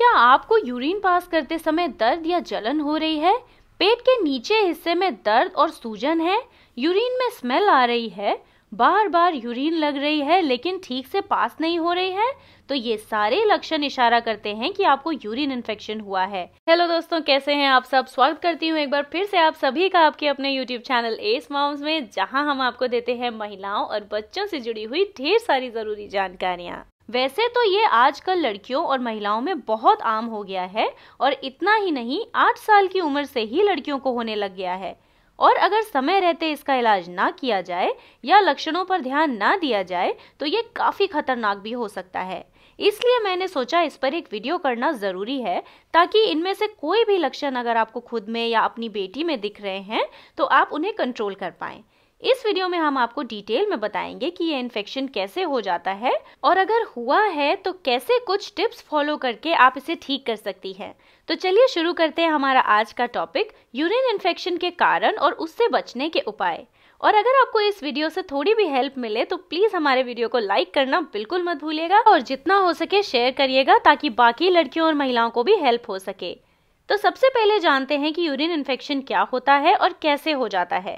क्या आपको urine pass करते समय दर्द या जलन हो रही है पेट के नीचे हिस्से में दर्द और सूजन है यूरिन में स्मेल आ रही है बार बार यूरिन लग रही है लेकिन ठीक से पास नहीं हो रही है तो ये सारे लक्षण इशारा करते हैं कि आपको यूरिन इन्फेक्शन हुआ है हेलो दोस्तों कैसे हैं आप सब स्वागत करती हूँ एक बार फिर से आप सभी का आपके अपने यूट्यूब चैनल एस माउस में जहाँ हम आपको देते हैं महिलाओं और बच्चों से जुड़ी हुई ढेर सारी जरूरी जानकारियाँ वैसे तो ये आजकल लड़कियों और महिलाओं में बहुत आम हो गया है और इतना ही नहीं आठ साल की उम्र से ही लड़कियों को होने लग गया है और अगर समय रहते इसका इलाज ना किया जाए या लक्षणों पर ध्यान ना दिया जाए तो ये काफ़ी खतरनाक भी हो सकता है इसलिए मैंने सोचा इस पर एक वीडियो करना ज़रूरी है ताकि इनमें से कोई भी लक्षण अगर आपको खुद में या अपनी बेटी में दिख रहे हैं तो आप उन्हें कंट्रोल कर पाए इस वीडियो में हम आपको डिटेल में बताएंगे कि ये इन्फेक्शन कैसे हो जाता है और अगर हुआ है तो कैसे कुछ टिप्स फॉलो करके आप इसे ठीक कर सकती हैं तो चलिए शुरू करते हैं हमारा आज का टॉपिक यूरिन इन्फेक्शन के कारण और उससे बचने के उपाय और अगर आपको इस वीडियो से थोड़ी भी हेल्प मिले तो प्लीज़ हमारे वीडियो को लाइक करना बिल्कुल मत भूलिएगा और जितना हो सके शेयर करिएगा ताकि बाकी लड़कियों और महिलाओं को भी हेल्प हो सके तो सबसे पहले जानते हैं कि यूरिन इन्फेक्शन क्या होता है और कैसे हो जाता है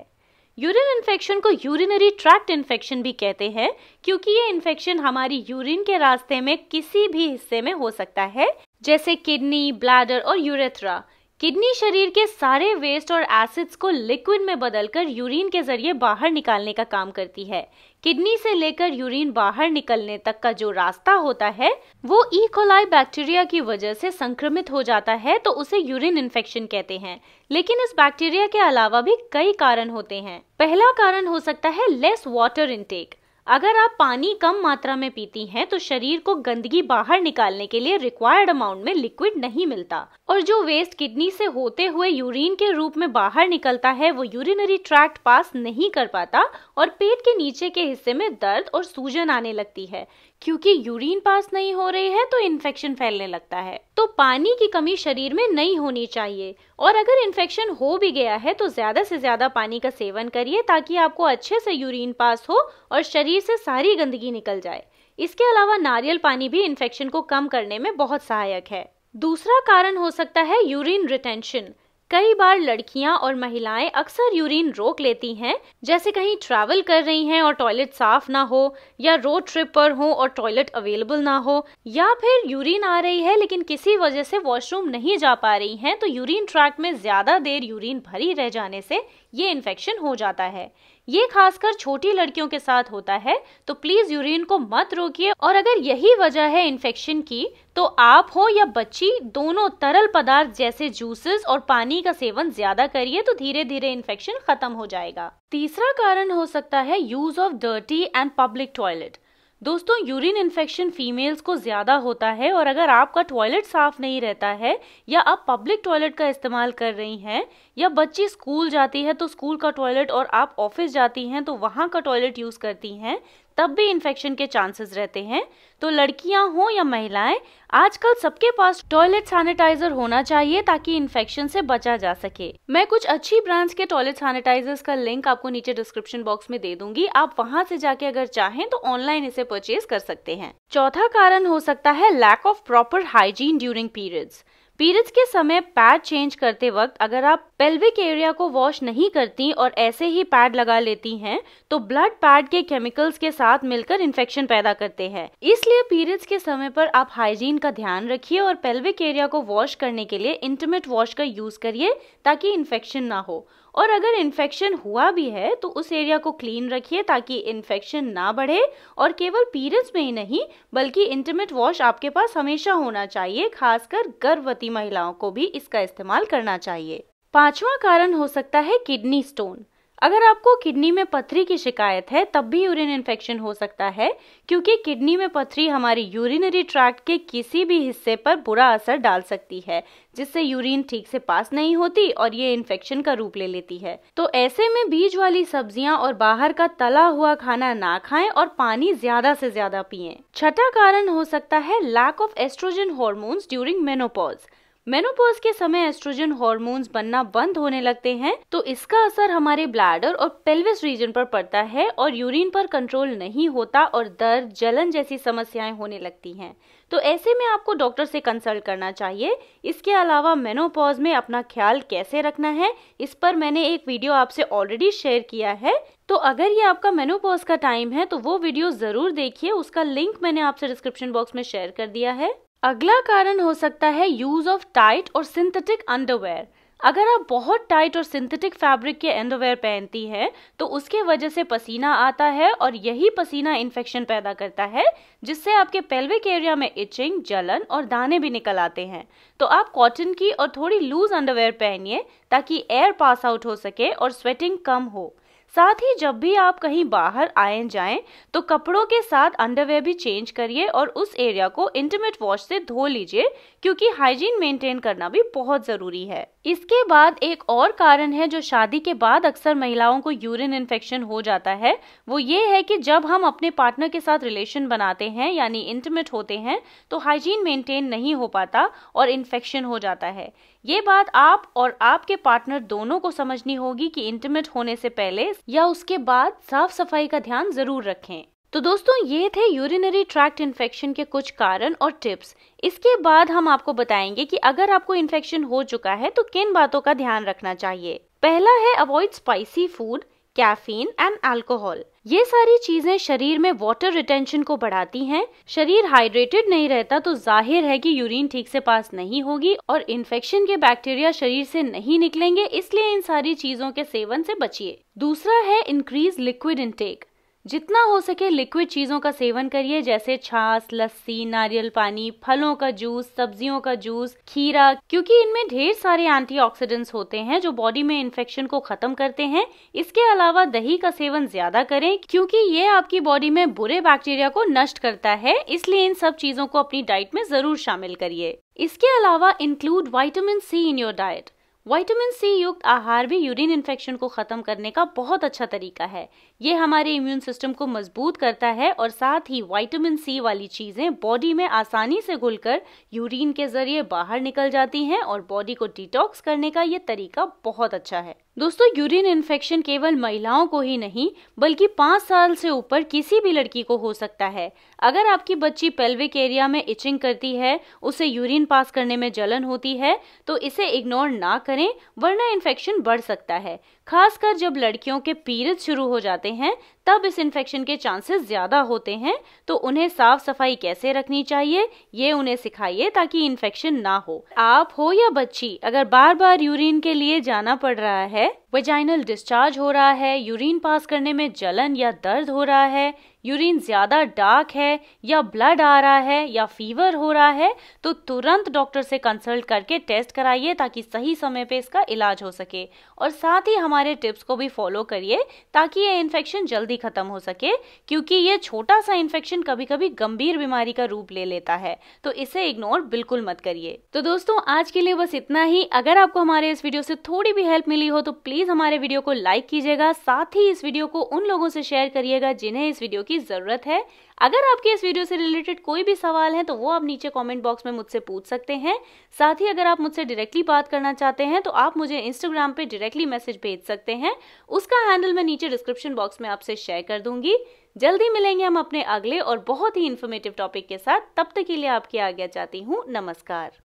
यूरिन इन्फेक्शन को यूरिनरी ट्रैक्ट इन्फेक्शन भी कहते हैं क्योंकि ये इन्फेक्शन हमारी यूरिन के रास्ते में किसी भी हिस्से में हो सकता है जैसे किडनी ब्लैडर और यूरेथ्रा किडनी शरीर के सारे वेस्ट और एसिड्स को लिक्विड में बदलकर यूरिन के जरिए बाहर निकालने का काम करती है किडनी से लेकर यूरिन बाहर निकलने तक का जो रास्ता होता है वो ईकोलाई e. बैक्टीरिया की वजह से संक्रमित हो जाता है तो उसे यूरिन इन्फेक्शन कहते हैं लेकिन इस बैक्टीरिया के अलावा भी कई कारण होते हैं पहला कारण हो सकता है लेस वाटर इनटेक अगर आप पानी कम मात्रा में पीती हैं तो शरीर को गंदगी बाहर निकालने के लिए रिक्वायर्ड अमाउंट में लिक्विड नहीं मिलता और जो वेस्ट किडनी से होते हुए यूरिन के रूप में बाहर निकलता है वो यूरिनरी ट्रैक्ट पास नहीं कर पाता और पेट के नीचे के हिस्से में दर्द और सूजन आने लगती है क्योंकि यूरिन पास नहीं हो रही है तो इन्फेक्शन फैलने लगता है तो पानी की कमी शरीर में नहीं होनी चाहिए और अगर इन्फेक्शन हो भी गया है तो ज्यादा से ज्यादा पानी का सेवन करिए ताकि आपको अच्छे से यूरिन पास हो और शरीर से सारी गंदगी निकल जाए इसके अलावा नारियल पानी भी इन्फेक्शन को कम करने में बहुत सहायक है दूसरा कारण हो सकता है यूरिन रिटेंशन कई बार लड़कियां और महिलाएं अक्सर यूरिन रोक लेती हैं जैसे कहीं ट्रैवल कर रही हैं और टॉयलेट साफ ना हो या रोड ट्रिप पर हो और टॉयलेट अवेलेबल ना हो या फिर यूरिन आ रही है लेकिन किसी वजह से वॉशरूम नहीं जा पा रही हैं तो यूरिन ट्रैक में ज्यादा देर यूरिन भरी रह जाने से ये इन्फेक्शन हो जाता है ये खासकर छोटी लड़कियों के साथ होता है तो प्लीज यूरिन को मत रोकिए और अगर यही वजह है इन्फेक्शन की तो आप हो या बच्ची दोनों तरल पदार्थ जैसे जूसेस और पानी का सेवन ज्यादा करिए तो धीरे धीरे इन्फेक्शन खत्म हो जाएगा तीसरा कारण हो सकता है use of dirty and public toilet दोस्तों यूरिन इन्फेक्शन फीमेल्स को ज़्यादा होता है और अगर आपका टॉयलेट साफ़ नहीं रहता है या आप पब्लिक टॉयलेट का इस्तेमाल कर रही हैं या बच्ची स्कूल जाती है तो स्कूल का टॉयलेट और आप ऑफिस जाती हैं तो वहाँ का टॉयलेट यूज़ करती हैं तब भी इन्फेक्शन के चांसेस रहते हैं तो लड़कियां हो या महिलाएं आजकल सबके पास टॉयलेट सैनिटाइजर होना चाहिए ताकि इन्फेक्शन से बचा जा सके मैं कुछ अच्छी ब्रांड्स के टॉयलेट सैनिटाइजर्स का लिंक आपको नीचे डिस्क्रिप्शन बॉक्स में दे दूंगी आप वहां से जाके अगर चाहें तो ऑनलाइन इसे परचेज कर सकते हैं चौथा कारण हो सकता है lack of proper hygiene during periods periods के समय पैड चेंज करते वक्त अगर आप पेल्विक एरिया को वॉश नहीं करती और ऐसे ही पैड लगा लेती हैं तो ब्लड पैड के केमिकल्स के साथ मिलकर इन्फेक्शन पैदा करते हैं इसलिए पीरियड्स के समय पर आप हाइजीन का ध्यान रखिए और पेल्विक एरिया को वॉश करने के लिए इंटरमेट वॉश का यूज करिए ताकि इन्फेक्शन ना हो और अगर इन्फेक्शन हुआ भी है तो उस एरिया को क्लीन रखिए ताकि इन्फेक्शन ना बढ़े और केवल पीरियड्स में ही नहीं बल्कि इंटरमेट वॉश आपके पास हमेशा होना चाहिए खासकर गर्भवती महिलाओं को भी इसका इस्तेमाल करना चाहिए पांचवा कारण हो सकता है किडनी स्टोन अगर आपको किडनी में पथरी की शिकायत है तब भी यूरिन इन्फेक्शन हो सकता है क्योंकि किडनी में पथरी हमारी यूरिनरी ट्रैक्ट के किसी भी हिस्से पर बुरा असर डाल सकती है जिससे यूरिन ठीक से पास नहीं होती और ये इन्फेक्शन का रूप ले लेती है तो ऐसे में बीज वाली सब्जियां और बाहर का तला हुआ खाना ना खाएं और पानी ज्यादा से ज्यादा पिए छठा कारण हो सकता है lack of estrogen hormones during menopause menopause के समय एस्ट्रोजन हॉर्मोन्स बनना बंद होने लगते हैं तो इसका असर हमारे ब्लैडर और पेल्विस रीजन पर पड़ता है और यूरिन पर कंट्रोल नहीं होता और दर्द जलन जैसी समस्याएं होने लगती हैं तो ऐसे में आपको डॉक्टर से कंसल्ट करना चाहिए इसके अलावा मेनोपॉज में अपना ख्याल कैसे रखना है इस पर मैंने एक वीडियो आपसे ऑलरेडी शेयर किया है तो अगर ये आपका मेनोपोज का टाइम है तो वो वीडियो ज़रूर देखिए उसका लिंक मैंने आपसे डिस्क्रिप्शन बॉक्स में शेयर कर दिया है अगला कारण हो सकता है यूज ऑफ टाइट और सिंथेटिक अंडरवेयर अगर आप बहुत टाइट और सिंथेटिक फैब्रिक के अंडरवेयर पहनती हैं तो उसके वजह से पसीना आता है और यही पसीना इन्फेक्शन पैदा करता है जिससे आपके पेल्विक एरिया में इचिंग जलन और दाने भी निकल आते हैं तो आप कॉटन की और थोड़ी लूज अंडरवेयर पहनिए ताकि एयर पास आउट हो सके और स्वेटिंग कम हो साथ ही जब भी आप कहीं बाहर आए जाएं तो कपड़ों के साथ अंडरवेयर भी चेंज करिए और उस एरिया को इंटरमेट वॉश से धो लीजिए क्योंकि हाइजीन मेंटेन करना भी बहुत ज़रूरी है इसके बाद एक और कारण है जो शादी के बाद अक्सर महिलाओं को यूरिन इन्फेक्शन हो जाता है वो ये है कि जब हम अपने पार्टनर के साथ रिलेशन बनाते हैं यानी इंटरमेट होते हैं तो हाइजीन मेंटेन नहीं हो पाता और इन्फेक्शन हो जाता है ये बात आप और आपके पार्टनर दोनों को समझनी होगी कि इंटरमेट होने से पहले या उसके बाद साफ सफाई का ध्यान जरूर रखें तो दोस्तों ये थे यूरिनरी ट्रैक्ट इन्फेक्शन के कुछ कारण और टिप्स इसके बाद हम आपको बताएंगे कि अगर आपको इन्फेक्शन हो चुका है तो किन बातों का ध्यान रखना चाहिए पहला है avoid spicy food caffeine and alcohol ये सारी चीज़ें शरीर में वाटर रिटेंशन को बढ़ाती हैं शरीर हाइड्रेटेड नहीं रहता तो जाहिर है कि यूरिन ठीक से पास नहीं होगी और इन्फेक्शन के बैक्टीरिया शरीर से नहीं निकलेंगे इसलिए इन सारी चीज़ों के सेवन से बचिए दूसरा है इंक्रीज लिक्विड इनटेक जितना हो सके लिक्विड चीज़ों का सेवन करिए जैसे छाछ लस्सी नारियल पानी फलों का जूस सब्जियों का जूस खीरा क्योंकि इनमें ढेर सारे एंटीऑक्सीडेंट्स होते हैं जो बॉडी में इन्फेक्शन को खत्म करते हैं इसके अलावा दही का सेवन ज्यादा करें क्योंकि ये आपकी बॉडी में बुरे बैक्टीरिया को नष्ट करता है इसलिए इन सब चीजों को अपनी डाइट में जरूर शामिल करिए इसके अलावा include vitamin C in your diet vitamin C युक्त आहार भी यूरिन इन्फेक्शन को ख़त्म करने का बहुत अच्छा तरीका है ये हमारे इम्यून सिस्टम को मजबूत करता है और साथ ही वाइटामिन सी वाली चीज़ें बॉडी में आसानी से घुलकर यूरिन के ज़रिए बाहर निकल जाती हैं और बॉडी को डिटॉक्स करने का ये तरीका बहुत अच्छा है दोस्तों यूरिन इन्फेक्शन केवल महिलाओं को ही नहीं बल्कि पाँच साल से ऊपर किसी भी लड़की को हो सकता है अगर आपकी बच्ची पेल्विक एरिया में इचिंग करती है उसे यूरिन पास करने में जलन होती है तो इसे इग्नोर ना करें वरना इन्फेक्शन बढ़ सकता है खासकर जब लड़कियों के पीरियड शुरू हो जाते हैं तब इस इन्फेक्शन के चांसेस ज़्यादा होते हैं तो उन्हें साफ सफाई कैसे रखनी चाहिए ये उन्हें सिखाइए ताकि इन्फेक्शन ना हो आप हो या बच्ची अगर बार बार यूरिन के लिए जाना पड़ रहा है वेजाइनल डिस्चार्ज हो रहा है यूरिन पास करने में जलन या दर्द हो रहा है यूरिन ज़्यादा डार्क है या ब्लड आ रहा है या फीवर हो रहा है तो तुरंत डॉक्टर से कंसल्ट करके टेस्ट कराइए ताकि सही समय पे इसका इलाज हो सके और साथ ही हमारे टिप्स को भी फॉलो करिए ताकि ये इन्फेक्शन जल्दी ख़त्म हो सके क्योंकि ये छोटा सा इन्फेक्शन कभी कभी गंभीर बीमारी का रूप ले लेता है तो इसे इग्नोर बिल्कुल मत करिए तो दोस्तों आज के लिए बस इतना ही अगर आपको हमारे इस वीडियो से थोड़ी भी हेल्प मिली हो तो प्लीज़ प्लीज़ हमारे वीडियो को लाइक कीजिएगा साथ ही इस वीडियो को उन लोगों से शेयर करिएगा जिन्हें इस वीडियो की ज़रूरत है अगर आपके इस वीडियो से रिलेटेड कोई भी सवाल है तो वो आप नीचे कमेंट बॉक्स में मुझसे पूछ सकते हैं साथ ही अगर आप मुझसे डायरेक्टली बात करना चाहते हैं तो आप मुझे इंस्टाग्राम पे डायरेक्टली मैसेज भेज सकते हैं उसका हैंडल मैं नीचे डिस्क्रिप्शन बॉक्स में आपसे शेयर कर दूंगी जल्दी मिलेंगे हम अपने अगले और बहुत ही इन्फॉर्मेटिव टॉपिक के साथ तब तक के लिए आपकी आज्ञा चाहती हूँ नमस्कार